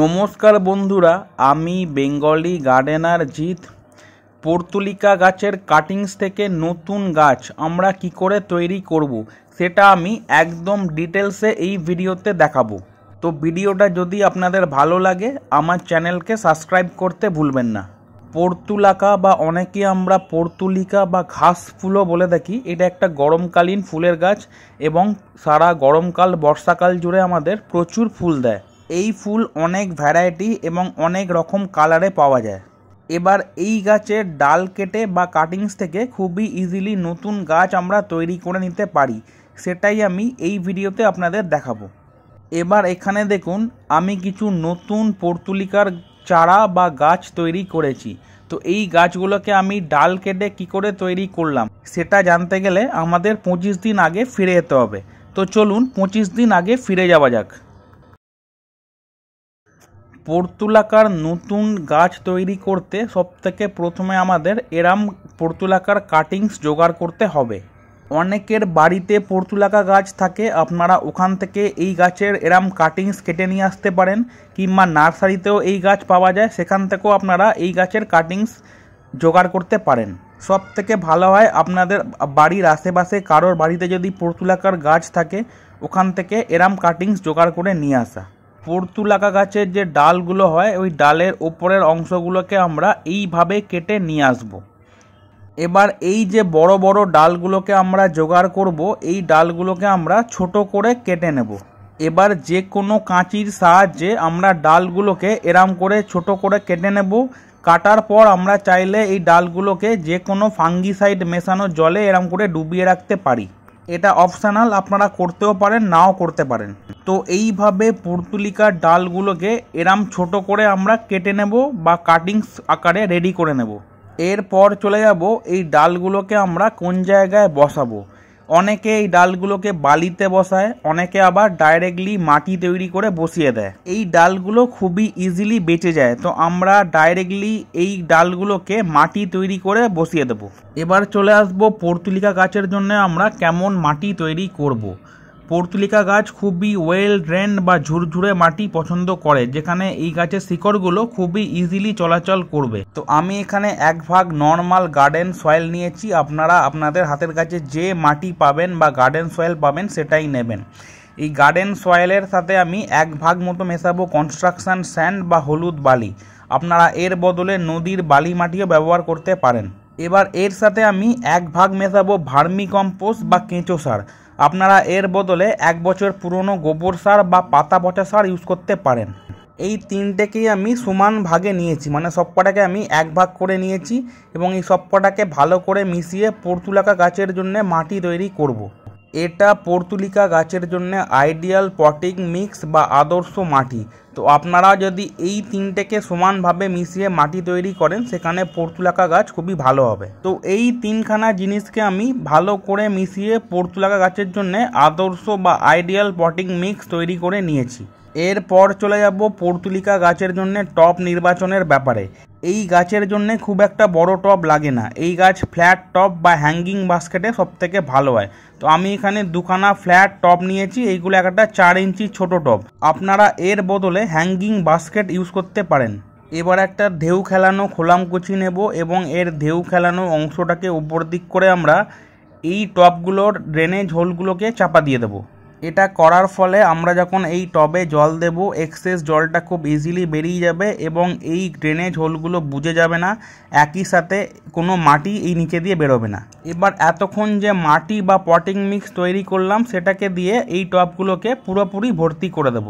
নমস্কার বন্ধুরা আমি বেঙ্গলি গার্ডেনার জিৎ পর্তুলিকা গাছের কাটিংস থেকে নতুন গাছ আমরা কি করে তৈরি করব। সেটা আমি একদম ডিটেলসে এই ভিডিওতে দেখাবো তো ভিডিওটা যদি আপনাদের ভালো লাগে আমার চ্যানেলকে সাবস্ক্রাইব করতে ভুলবেন না পর্তুলাকা বা অনেকে আমরা পর্তুলিকা বা ঘাস ফুলও বলে থাকি এটা একটা গরমকালীন ফুলের গাছ এবং সারা গরমকাল বর্ষাকাল জুড়ে আমাদের প্রচুর ফুল দেয় এই ফুল অনেক ভ্যারাইটি এবং অনেক রকম কালারে পাওয়া যায় এবার এই গাছের ডাল কেটে বা কাটিংস থেকে খুবই ইজিলি নতুন গাছ আমরা তৈরি করে নিতে পারি সেটাই আমি এই ভিডিওতে আপনাদের দেখাবো এবার এখানে দেখুন আমি কিছু নতুন পর্তুলিকার চারা বা গাছ তৈরি করেছি তো এই গাছগুলোকে আমি ডাল কেটে কী করে তৈরি করলাম সেটা জানতে গেলে আমাদের পঁচিশ দিন আগে ফিরে যেতে হবে তো চলুন পঁচিশ দিন আগে ফিরে যাওয়া যাক পর্তুলাকার নতুন গাছ তৈরি করতে সবথেকে প্রথমে আমাদের এরাম পর্তুলাকার কাটিংস জোগাড় করতে হবে অনেকের বাড়িতে পর্তুলাকা গাছ থাকে আপনারা ওখান থেকে এই গাছের এরাম কাটিংস কেটে নিয়ে আসতে পারেন কিংবা নার্সারিতেও এই গাছ পাওয়া যায় সেখান থেকেও আপনারা এই গাছের কাটিংস জোগাড় করতে পারেন সব থেকে ভালো হয় আপনাদের বাড়ির আশেপাশে কারোর বাড়িতে যদি পর্তুলাকার গাছ থাকে ওখান থেকে এরাম কাটিংস জোগাড় করে নিয়ে আসা পর্তুলাকা গাছের যে ডালগুলো হয় ওই ডালের ওপরের অংশগুলোকে আমরা এইভাবে কেটে নিয়ে আসব এবার এই যে বড় বড় ডালগুলোকে আমরা জোগাড় করব এই ডালগুলোকে আমরা ছোট করে কেটে নেব এবার যে কোনো কাঁচির সাহায্যে আমরা ডালগুলোকে এরাম করে ছোট করে কেটে নেব কাটার পর আমরা চাইলে এই ডালগুলোকে যে কোনো ফাঙ্গিসাইড মেশানো জলে এরাম করে ডুবিয়ে রাখতে পারি এটা অপশানাল আপনারা করতেও পারেন নাও করতে পারেন তো এইভাবে পর্তুলিকার ডালগুলোকে এরাম ছোট করে আমরা কেটে নেব বা কাটিংস আকারে রেডি করে নেব এরপর চলে যাব এই ডালগুলোকে আমরা কোন জায়গায় বসাবো অনেকে এই ডালগুলোকে বালিতে বসায় অনেকে আবার ডাইরেক্টলি মাটি তৈরি করে বসিয়ে দেয় এই ডালগুলো খুবই ইজিলি বেঁচে যায় তো আমরা ডাইরেক্টলি এই ডালগুলোকে মাটি তৈরি করে বসিয়ে দেব এবার চলে আসবো পর্তুলিকা গাছের জন্য আমরা কেমন মাটি তৈরি করব। পর্তুলিকা গাছ খুবই ওয়েল ড্রেন বা ঝুরঝুরে মাটি পছন্দ করে যেখানে এই গাছের শিকড়গুলো খুবই ইজিলি চলাচল করবে তো আমি এখানে এক ভাগ নর্মাল গার্ডেন সয়েল নিয়েছি আপনারা আপনাদের হাতের কাছে যে মাটি পাবেন বা গার্ডেন সয়েল পাবেন সেটাই নেবেন এই গার্ডেন সয়েলের সাথে আমি এক ভাগ মতো মেশাবো কনস্ট্রাকশান স্যান্ড বা হলুদ বালি আপনারা এর বদলে নদীর বালি মাটিও ব্যবহার করতে পারেন এবার এর সাথে আমি এক ভাগ মেশাবো ভার্মি কম্পোস্ট বা কেঁচো সার আপনারা এর বদলে এক বছর পুরনো গোবর সার বা পাতা পচা সার ইউজ করতে পারেন এই তিনটেকেই আমি সমান ভাগে নিয়েছি মানে সবকটাকে আমি এক ভাগ করে নিয়েছি এবং এই সবকটাকে ভালো করে মিশিয়ে পরতুলাকা গাছের জন্য মাটি তৈরি করবো এটা পর্তুলিকা গাছের জন্য আইডিয়াল পটিং মিক্স বা আদর্শ মাটি তো আপনারা যদি এই তিনটেকে সমানভাবে মিশিয়ে মাটি তৈরি করেন সেখানে পর্তুলাকা গাছ খুবই ভালো হবে তো এই তিনখানা জিনিসকে আমি ভালো করে মিশিয়ে পর্তুলাকা গাছের জন্য আদর্শ বা আইডিয়াল পটিং মিক্স তৈরি করে নিয়েছি এরপর চলে যাব পর্তুলিকা গাছের জন্য টপ নির্বাচনের ব্যাপারে এই গাছের জন্য খুব একটা বড় টপ লাগে না এই গাছ ফ্ল্যাট টপ বা হ্যাঙ্গিং বাস্কেটে সবথেকে ভালো হয় তো আমি এখানে দুখানা ফ্ল্যাট টপ নিয়েছি এইগুলো একটা চার ইঞ্চি ছোট টপ আপনারা এর বদলে হ্যাঙ্গিং বাস্কেট ইউজ করতে পারেন এবার একটা ঢেউ খেলানো খোলামকুচি নেব এবং এর ঢেউ খেলানো অংশটাকে উপর দিক করে আমরা এই টপগুলোর ড্রেনেজ হোলগুলোকে চাপা দিয়ে দেবো এটা করার ফলে আমরা যখন এই টবে জল দেব এক্সেস জলটা খুব ইজিলি বেরিয়ে যাবে এবং এই ড্রেনেজ হোলগুলো বুঝে যাবে না একই সাথে কোনো মাটি এই নিচে দিয়ে বেরোবে না এবার এতক্ষণ যে মাটি বা পটিং মিক্স তৈরি করলাম সেটাকে দিয়ে এই টবগুলোকে পুরোপুরি ভর্তি করে দেব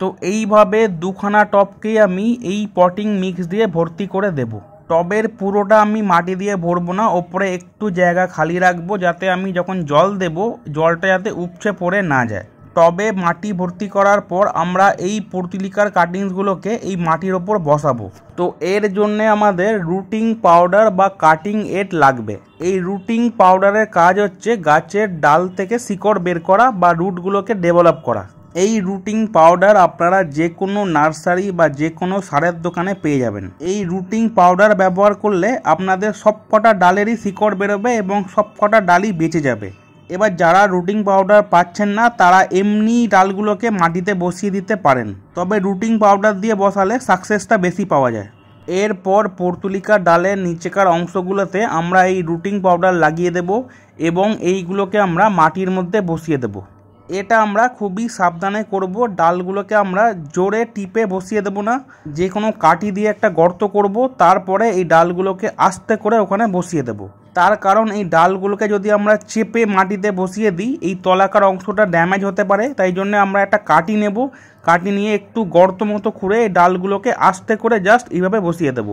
তো এইভাবে দুখানা টবকেই আমি এই পটিং মিক্স দিয়ে ভর্তি করে দেবো টবের পুরোটা আমি মাটি দিয়ে ভরবো না ওপরে একটু জায়গা খালি রাখবো যাতে আমি যখন জল দেব জলটা যাতে উপচে পড়ে না যায় টবে মাটি ভর্তি করার পর আমরা এই পর্তিলিকার কাটিংসগুলোকে এই মাটির ওপর বসাবো তো এর জন্য আমাদের রুটিং পাউডার বা কাটিং এড লাগবে এই রুটিং পাউডারের কাজ হচ্ছে গাছের ডাল থেকে শিকড় বের করা বা রুটগুলোকে ডেভেলপ করা এই রুটিং পাউডার আপনারা যে কোনো নার্সারি বা যে কোনো সারের দোকানে পেয়ে যাবেন এই রুটিং পাউডার ব্যবহার করলে আপনাদের সবকটা ডালেরই শিকড় বেরোবে এবং সবকটা ডালই বেঁচে যাবে এবার যারা রুটিং পাউডার পাচ্ছেন না তারা এমনি ডালগুলোকে মাটিতে বসিয়ে দিতে পারেন তবে রুটিং পাউডার দিয়ে বসালে সাকসেসটা বেশি পাওয়া যায় এরপর পর্তুলিকা ডালের নিচেকার অংশগুলোতে আমরা এই রুটিং পাউডার লাগিয়ে দেব এবং এইগুলোকে আমরা মাটির মধ্যে বসিয়ে দেবো এটা আমরা খুবই সাবধানে করব ডালগুলোকে আমরা জোরে টিপে বসিয়ে দেব না যে কোনো কাটি দিয়ে একটা গর্ত করব তারপরে এই ডালগুলোকে আস্তে করে ওখানে বসিয়ে দেব তার কারণ এই ডালগুলোকে যদি আমরা চেপে মাটিতে বসিয়ে দিই এই তলাকার অংশটা ড্যামেজ হতে পারে তাই জন্য আমরা একটা কাটি নেব কাটি নিয়ে একটু গর্ত মতো খুঁড়ে এই ডালগুলোকে আস্তে করে জাস্ট এইভাবে বসিয়ে দেব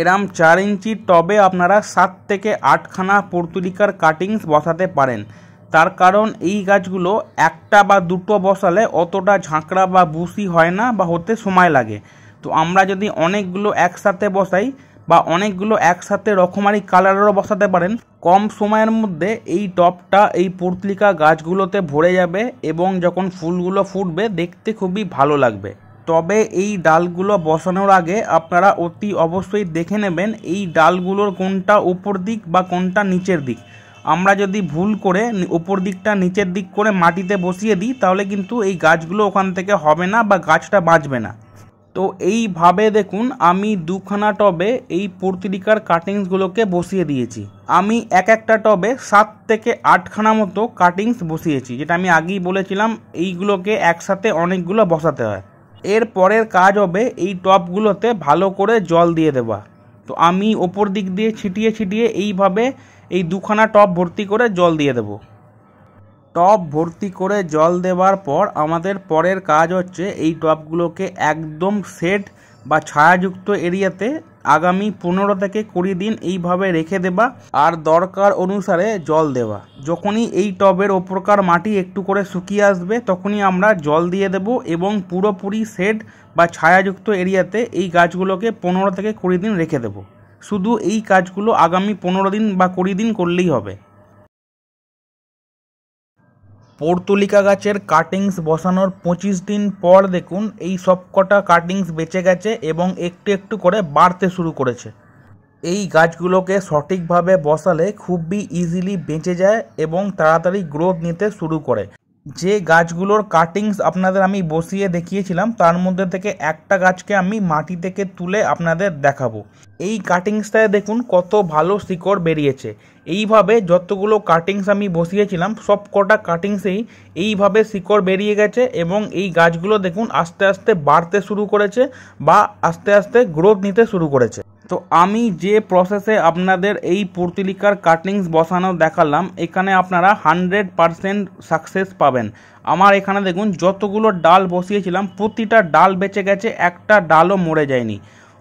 এরাম চার ইঞ্চির টবে আপনারা সাত থেকে আটখানা পর্তুলিকার কাটিংস বসাতে পারেন তার কারণ এই গাছগুলো একটা বা দুটো বসালে অতটা ঝাঁকড়া বা বুসি হয় না বা হতে সময় লাগে তো আমরা যদি অনেকগুলো একসাথে বসাই বা অনেকগুলো একসাথে রকমারি কালারেরও বসাতে পারেন কম সময়ের মধ্যে এই টপটা এই পর্তলিকা গাছগুলোতে ভরে যাবে এবং যখন ফুলগুলো ফুটবে দেখতে খুবই ভালো লাগবে তবে এই ডালগুলো বসানোর আগে আপনারা অতি অবশ্যই দেখে নেবেন এই ডালগুলোর কোনটা উপর দিক বা কোনটা নিচের দিক আমরা যদি ভুল করে ওপর দিকটা নিচের দিক করে মাটিতে বসিয়ে দিই তাহলে কিন্তু এই গাছগুলো ওখান থেকে হবে না বা গাছটা বাঁচবে না তো এইভাবে দেখুন আমি দুখানা টবে এই পর্তিরিকার কাটিংসগুলোকে বসিয়ে দিয়েছি আমি এক একটা টবে সাত থেকে আটখানা মতো কাটিংস বসিয়েছি যেটা আমি আগেই বলেছিলাম এইগুলোকে একসাথে অনেকগুলো বসাতে হয় এর পরের কাজ হবে এই টবগুলোতে ভালো করে জল দিয়ে দেওয়া তো আমি ওপর দিক দিয়ে ছিটিয়ে ছিটিয়ে এইভাবে এই দুখানা টপ ভর্তি করে জল দিয়ে দেব টপ ভর্তি করে জল দেওয়ার পর আমাদের পরের কাজ হচ্ছে এই টপগুলোকে একদম সেট বা ছায়াযুক্ত এরিয়াতে আগামী পনেরো থেকে কুড়ি দিন এইভাবে রেখে দেবা আর দরকার অনুসারে জল দেওয়া যখনই এই টবের ওপরকার মাটি একটু করে শুকিয়ে আসবে তখনই আমরা জল দিয়ে দেব এবং পুরোপুরি শেড বা ছায়াযুক্ত এরিয়াতে এই গাছগুলোকে পনেরো থেকে কুড়ি দিন রেখে দেবো শুধু এই কাজগুলো আগামী পনেরো দিন বা কুড়ি দিন করলেই হবে পর্তুলিকা গাছের কাটিংস বসানোর পঁচিশ দিন পর দেখুন এই সবকটা কাটিংস বেঁচে গেছে এবং একটু একটু করে বাড়তে শুরু করেছে এই গাছগুলোকে সঠিকভাবে বসালে খুবই ইজিলি বেঁচে যায় এবং তাড়াতাড়ি গ্রোথ নিতে শুরু করে যে গাছগুলোর কাটিংস আপনাদের আমি বসিয়ে দেখিয়েছিলাম তার মধ্যে থেকে একটা গাছকে আমি মাটি থেকে তুলে আপনাদের দেখাবো এই কাটিংসটায় দেখুন কত ভালো শিকড় বেরিয়েছে এইভাবে যতগুলো কাটিংস আমি বসিয়েছিলাম সব কটা কাটিংসেই এইভাবে শিকড় বেরিয়ে গেছে এবং এই গাছগুলো দেখুন আস্তে আস্তে বাড়তে শুরু করেছে বা আস্তে আস্তে গ্রোথ নিতে শুরু করেছে তো আমি যে প্রসেসে আপনাদের এই পর্তুলিকার কাটিংস বসানো দেখালাম এখানে আপনারা হানড্রেড পারসেন্ট সাকসেস পাবেন আমার এখানে দেখুন যতগুলো ডাল বসিয়েছিলাম প্রতিটা ডাল বেঁচে গেছে একটা ডালও মরে যায়নি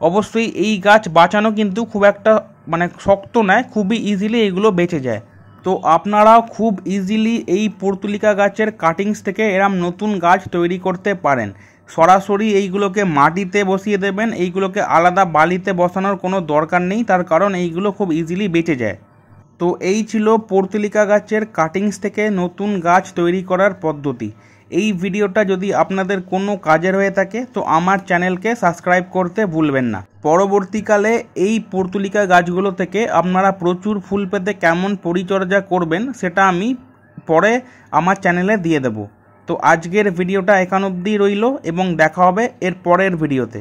অবশ্যই এই গাছ বাঁচানো কিন্তু খুব একটা মানে শক্ত নয় খুবই ইজিলি এগুলো বেঁচে যায় তো আপনারাও খুব ইজিলি এই পর্তুলিকা গাছের কাটিংস থেকে এরম নতুন গাছ তৈরি করতে পারেন সরাসরি এইগুলোকে মাটিতে বসিয়ে দেবেন এইগুলোকে আলাদা বালিতে বসানোর কোনো দরকার নেই তার কারণ এইগুলো খুব ইজিলি বেঁচে যায় তো এই ছিল পর্তলিকা গাছের কাটিংস থেকে নতুন গাছ তৈরি করার পদ্ধতি এই ভিডিওটা যদি আপনাদের কোনো কাজের হয়ে থাকে তো আমার চ্যানেলকে সাবস্ক্রাইব করতে ভুলবেন না পরবর্তীকালে এই পর্তুলিকা গাছগুলো থেকে আপনারা প্রচুর ফুল পেতে কেমন পরিচর্যা করবেন সেটা আমি পরে আমার চ্যানেলে দিয়ে দেবো তো আজকের ভিডিওটা এখান অবধি রইল এবং দেখা হবে এর পরের ভিডিওতে